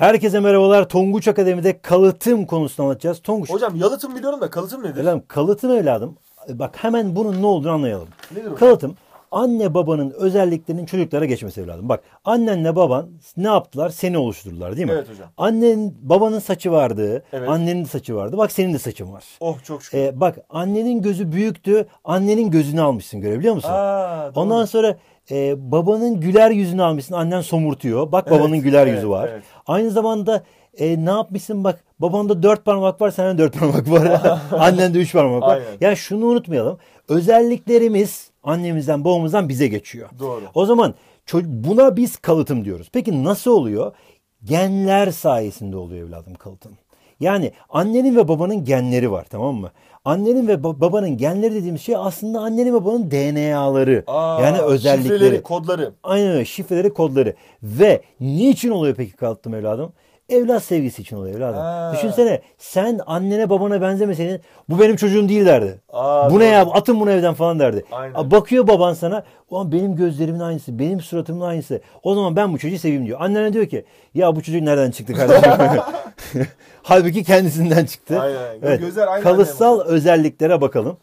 Herkese merhabalar. Tonguç Akademi'de kalıtım konusunu anlatacağız. Tonguç. Hocam yalıtım biliyorum da kalıtım nedir? Evladım, kalıtım evladım. Bak hemen bunun ne olduğunu anlayalım. Nedir kalıtım anne babanın özelliklerinin çocuklara geçmesi evladım. Bak annenle baban ne yaptılar? Seni oluşturdular değil mi? Evet hocam. Annenin babanın saçı vardı. Evet. Annenin de saçı vardı. Bak senin de saçın var. Oh çok şükür. Ee, bak annenin gözü büyüktü. Annenin gözünü almışsın görebiliyor musun? Aa, Ondan sonra e, babanın güler yüzünü almışsın. Annen somurtuyor. Bak babanın evet, güler evet, yüzü var. Evet. Aynı zamanda e, ne yapmışsın bak babanda dört parmak var sende dört parmak var. Annen de üç parmak var. Aynen. Yani şunu unutmayalım. Özelliklerimiz annemizden babamızdan bize geçiyor. Doğru. O zaman buna biz kalıtım diyoruz. Peki nasıl oluyor? Genler sayesinde oluyor evladım kalıtım. Yani annenin ve babanın genleri var tamam mı? Annenin ve babanın genleri dediğimiz şey aslında annenin ve babanın DNA'ları. Aa, yani özellikleri. Şifreleri, kodları. Aynen öyle şifreleri, kodları. Ve niçin oluyor peki kattım evladım? Evlat sevgisi için oluyor evladım. Ha. Düşünsene sen annene babana benzemeseydin bu benim çocuğum değil derdi. Aa, bu doğru. ne ya atın bunu evden falan derdi. Aynen. Bakıyor baban sana ulan benim gözlerimin aynısı benim suratımın aynısı. O zaman ben bu çocuğu seveyim diyor. Annene diyor ki ya bu çocuk nereden çıktı kardeşim? Halbuki kendisinden çıktı. Aynen. Evet. Gözler aynı Kalıtsal özelliklere bakalım.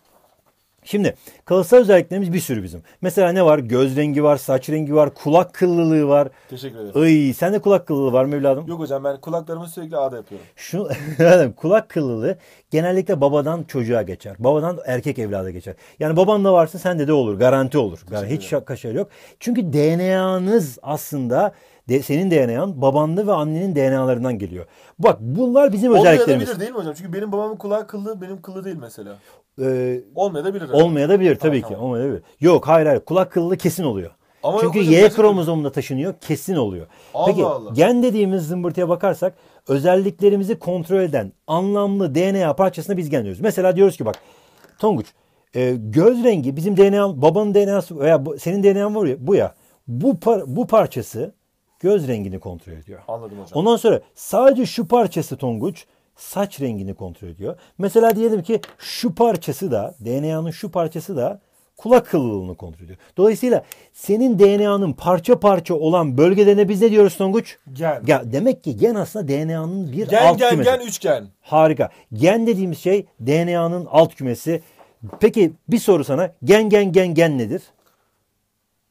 Şimdi kalıtsal özelliklerimiz bir sürü bizim. Mesela ne var? Göz rengi var, saç rengi var, kulak kıllılığı var. Teşekkür ederim. Ay, sen de kulak kıllılığı var mı evladım? Yok hocam ben kulaklarımı sürekli ağda yapıyorum. Şu kulak kıllılığı genellikle babadan çocuğa geçer. Babadan erkek evlada geçer. Yani baban da varsa sen de de olur. Garanti olur. Yani hiç kaşar yok. Çünkü DNA'nız aslında senin DNA'n babanlı ve annenin DNA'larından geliyor. Bak bunlar bizim Olmayabilir özelliklerimiz. Olmayabilir değil mi hocam? Çünkü benim babamın kulağı kıllı benim kıllı değil mesela e, olmayabilir. Olmayabilir tabii ha, ki. Tamam. Olmayabilir. Yok hayır hayır. Kulak kıllı kesin oluyor. Ama Çünkü Y kromozomunda taşınıyor. Kesin oluyor. Allah Peki Allah. gen dediğimiz zımbırtıya bakarsak özelliklerimizi kontrol eden anlamlı DNA parçasına biz gen diyoruz. Mesela diyoruz ki bak Tonguç e, göz rengi bizim DNA babanın DNA'sı veya senin DNA'n var ya bu ya. Bu par bu parçası göz rengini kontrol ediyor. Anladım hocam. Ondan sonra sadece şu parçası Tonguç saç rengini kontrol ediyor. Mesela diyelim ki şu parçası da DNA'nın şu parçası da kulak kıllığını kontrol ediyor. Dolayısıyla senin DNA'nın parça parça olan bölgelerine biz ne diyoruz Tonguç? Gen. Gen. Demek ki gen aslında DNA'nın bir gen, alt gen, kümesi. Gen gen üçgen. Harika. Gen dediğimiz şey DNA'nın alt kümesi. Peki bir soru sana. Gen gen gen gen nedir?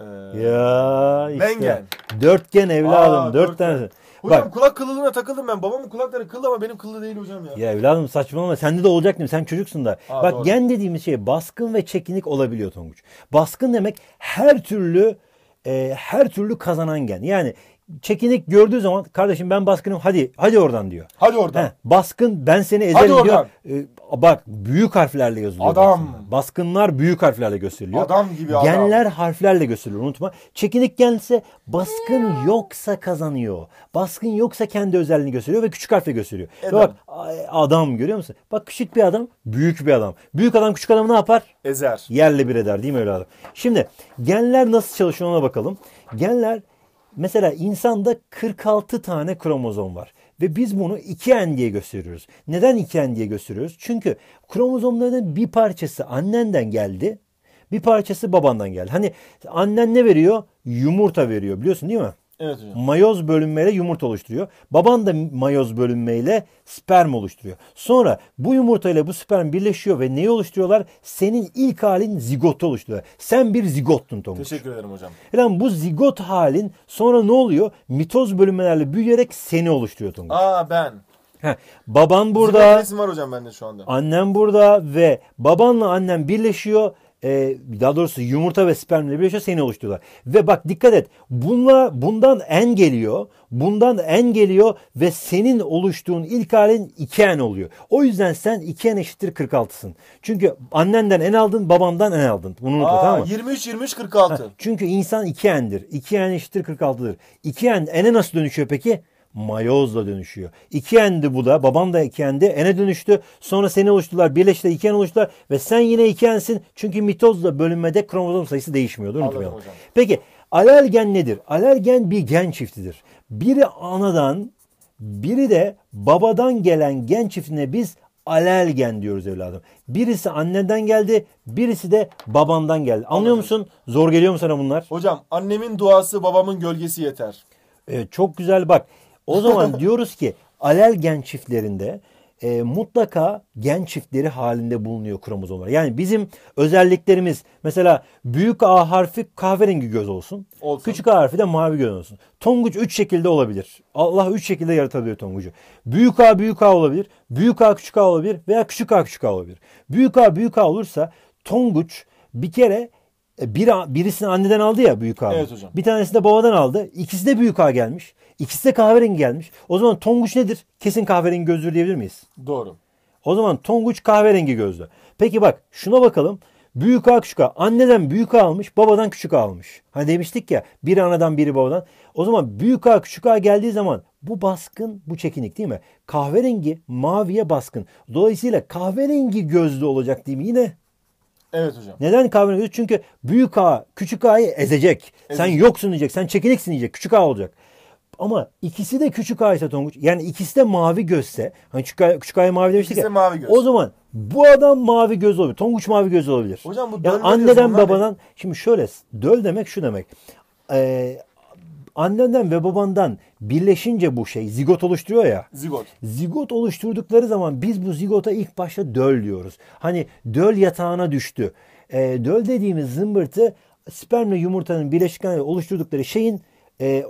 Ee, ya işte. Ben gen. Dörtgen evladım. Aa, dört, dört tane. Hocam Bak, kulak kılığına takıldım ben. Babamın kulakları kıllı ama benim kıllı değil hocam ya. Ya evladım saçmalama. Sende de olacak değil mi? Sen çocuksun da. Aa, Bak doğru. gen dediğimiz şey baskın ve çekinik olabiliyor Tonguç. Baskın demek her türlü e, her türlü kazanan gen. Yani çekinik gördüğü zaman kardeşim ben baskınım hadi hadi oradan diyor. Hadi oradan. He, baskın ben seni ezerim hadi diyor. Oradan. E, bak büyük harflerle yazılıyor. Adam. Baksana. Baskınlar büyük harflerle gösteriliyor. Adam gibi adam. Genler harflerle gösteriliyor unutma. Çekinik gense baskın yoksa kazanıyor. Baskın yoksa kendi özelliğini gösteriyor ve küçük harfle gösteriyor. Adam. Bak adam görüyor musun? Bak küçük bir adam büyük bir adam. Büyük adam küçük adamı ne yapar? Ezer. Yerle bir eder değil mi öyle adam? Şimdi genler nasıl çalışıyor ona bakalım. Genler Mesela insanda 46 tane kromozom var ve biz bunu 2N diye gösteriyoruz. Neden 2N diye gösteriyoruz? Çünkü kromozomların bir parçası annenden geldi, bir parçası babandan geldi. Hani annen ne veriyor? Yumurta veriyor biliyorsun değil mi? Evet hocam. Mayoz bölünmeyle yumurta oluşturuyor. Baban da mayoz bölünmeyle sperm oluşturuyor. Sonra bu yumurta ile bu sperm birleşiyor ve neyi oluşturuyorlar? Senin ilk halin zigot oluşturuyor. Sen bir zigottun Tomuç. Teşekkür ederim hocam. Yani e bu zigot halin sonra ne oluyor? Mitoz bölünmelerle büyüyerek seni oluşturuyor Tomuç. Aa ben. Heh, baban burada. Zigot var hocam bende şu anda. Annem burada ve babanla annem birleşiyor e, daha doğrusu yumurta ve spermle birleşiyor seni oluşturuyorlar. Ve bak dikkat et bunla, bundan en geliyor bundan en geliyor ve senin oluştuğun ilk halin iki n oluyor. O yüzden sen iki n eşittir 46'sın. Çünkü annenden en aldın babandan en aldın. Bunu unutma tamam mı? 23 23 46. Ha, çünkü insan iki endir, 2n eşittir 46'dır. 2n n'e nasıl dönüşüyor peki? mayozla dönüşüyor. İki endi bu da. Baban da iki endi. Ene dönüştü. Sonra seni oluştular. Birleşti iki en oluştular. Ve sen yine iki ensin. Çünkü mitozla bölünmede kromozom sayısı değişmiyordur. Unutmayalım. Hocam. Peki alergen nedir? Alergen bir gen çiftidir. Biri anadan biri de babadan gelen gen çiftine biz alergen diyoruz evladım. Birisi anneden geldi, birisi de babandan geldi. Anlıyor Anladım. musun? Zor geliyor mu sana bunlar? Hocam annemin duası babamın gölgesi yeter. Ee, çok güzel bak. O zaman diyoruz ki alel gen çiftlerinde e, mutlaka gen çiftleri halinde bulunuyor kromozomlar. Yani bizim özelliklerimiz mesela büyük A harfi kahverengi göz olsun. olsun. Küçük A harfi de mavi göz olsun. Tonguç 3 şekilde olabilir. Allah 3 şekilde yaratabiliyor tonguçu. Büyük A büyük A olabilir. Büyük A küçük A olabilir veya küçük A küçük A olabilir. Büyük A büyük A olursa tonguç bir kere e, bir, birisini anneden aldı ya büyük A. Evet hocam. Bir tanesini de babadan aldı. İkisi de büyük A gelmiş. İkisi de kahverengi gelmiş. O zaman Tonguç nedir? Kesin kahverengi gözlü diyebilir miyiz? Doğru. O zaman Tonguç kahverengi gözlü. Peki bak şuna bakalım. Büyük A küçük A. Anneden büyük A almış, babadan küçük A almış. Hani demiştik ya biri anadan biri babadan. O zaman büyük A küçük A geldiği zaman bu baskın, bu çekinik değil mi? Kahverengi maviye baskın. Dolayısıyla kahverengi gözlü olacak değil mi yine? Evet hocam. Neden kahverengi gözlü? Çünkü büyük A küçük A'yı ezecek. ezecek. Sen yoksun diyecek, sen çekiniksin diyecek. Küçük A olacak. Ama ikisi de küçük Aysa Tonguç. Yani ikisi de mavi gözse. Hani küçük ay, küçük ay mavi demiştik ikisi ya. De mavi göz. O zaman bu adam mavi göz olabilir. Tonguç mavi göz olabilir. Hocam bu yani anneden babadan. Abi. Şimdi şöyle döl demek şu demek. Ee, annenden ve babandan birleşince bu şey zigot oluşturuyor ya. Zigot. Zigot oluşturdukları zaman biz bu zigota ilk başta döl diyoruz. Hani döl yatağına düştü. E, döl dediğimiz zımbırtı spermle yumurtanın birleşik oluşturdukları şeyin e,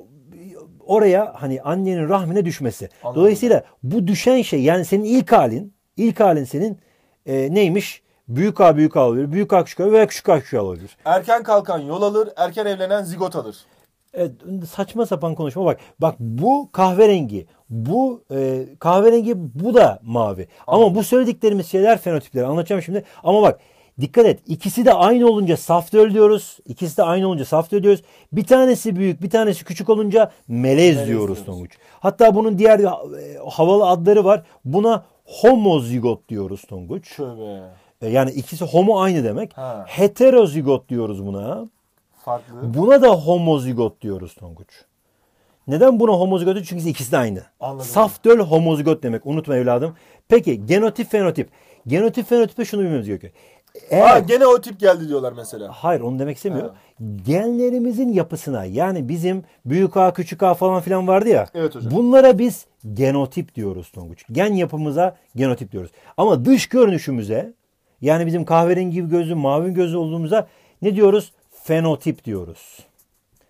oraya hani annenin rahmine düşmesi. Anladım. Dolayısıyla bu düşen şey yani senin ilk halin ilk halin senin e, neymiş? Büyük A büyük A olabilir. Büyük A küçük A veya küçük A küçük A olabilir. Erken kalkan yol alır. Erken evlenen zigot alır. Evet, saçma sapan konuşma bak. Bak bu kahverengi. Bu e, kahverengi bu da mavi. Anladım. Ama bu söylediklerimiz şeyler fenotipleri. Anlatacağım şimdi. Ama bak Dikkat et ikisi de aynı olunca saftör diyoruz. İkisi de aynı olunca saftör diyoruz. Bir tanesi büyük bir tanesi küçük olunca melez, melez diyoruz Tonguç. Hatta bunun diğer e, havalı adları var. Buna homozigot diyoruz Tonguç. Şöyle. E, yani ikisi homo aynı demek. Ha. Heterozigot diyoruz buna. Farklı. Buna da homozigot diyoruz Tonguç. Neden buna homozigot? Çünkü ikisi de aynı. Anladım. Saf döl homozigot demek. Unutma evladım. Peki genotip fenotip. Genotip fenotipe şunu bilmemiz gerekiyor eğer, Aa, gene o tip geldi diyorlar mesela. Hayır onu demek istemiyor. Genlerimizin yapısına yani bizim büyük A küçük A falan filan vardı ya. Evet hocam. Bunlara biz genotip diyoruz Tonguç. Gen yapımıza genotip diyoruz. Ama dış görünüşümüze yani bizim kahverengi gibi gözlü mavi gözlü olduğumuza ne diyoruz? Fenotip diyoruz.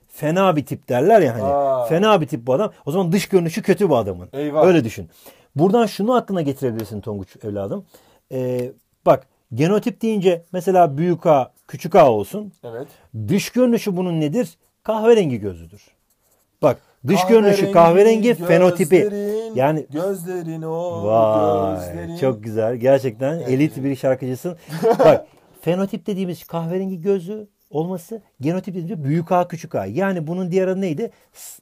Fena bir tip derler ya hani. Aa. Fena bir tip bu adam. O zaman dış görünüşü kötü bu adamın. Eyvah. Öyle düşün. Buradan şunu aklına getirebilirsin Tonguç evladım. Ee, bak Genotip deyince mesela büyük A, küçük A olsun. Evet. Dış görünüşü bunun nedir? Kahverengi gözüdür. Bak dış kahverengi görünüşü kahverengi gözlerin, fenotipi. Yani gözlerin o Vay, gözlerin. Çok güzel. Gerçekten evet. elit bir şarkıcısın. Bak fenotip dediğimiz kahverengi gözü olması genotip dediğimizde büyük A küçük A. Yani bunun diğer adı neydi?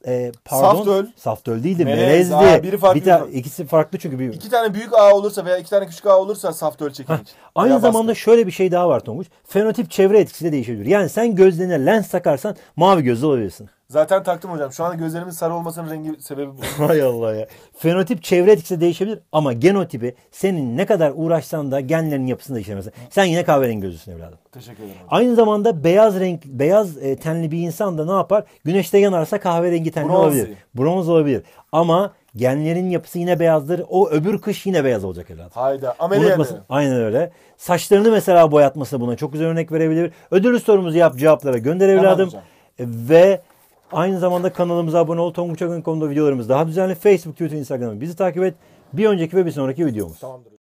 E, pardon. Saftöl. Saftöl değildi. Melezdi. Aa, biri farklı. Bir ta- ikisi farklı çünkü. Büyük. İki tane büyük A olursa veya iki tane küçük A olursa saftöl çekinir. Aynı zamanda baskı. şöyle bir şey daha var Tonguç. Fenotip çevre etkisiyle değişebilir. Yani sen gözlerine lens takarsan mavi gözlü olabilirsin. Zaten taktım hocam. Şu anda gözlerimin sarı olmasının rengi sebebi bu. Hay Allah ya. Fenotip çevre etkisi değişebilir ama genotipi senin ne kadar uğraşsan da genlerin yapısını değiştiremez. Sen yine kahverengi gözlüsün evladım. Teşekkür ederim. Aynı zamanda beyaz renk beyaz e, tenli bir insan da ne yapar? Güneşte yanarsa kahverengi tenli Bronz. olabilir. Bronz olabilir. Ama genlerin yapısı yine beyazdır. O öbür kış yine beyaz olacak evladım. Hayda. Ameliyat. Aynen öyle. Saçlarını mesela boyatması buna çok güzel örnek verebilir. Ödül sorumuzu yap cevaplara gönder evladım. Ve Aynı zamanda kanalımıza abone ol. Tonguç Akın.com'da videolarımız daha düzenli. Facebook, Twitter, Instagram bizi takip et. Bir önceki ve bir sonraki videomuz. Tamamdır.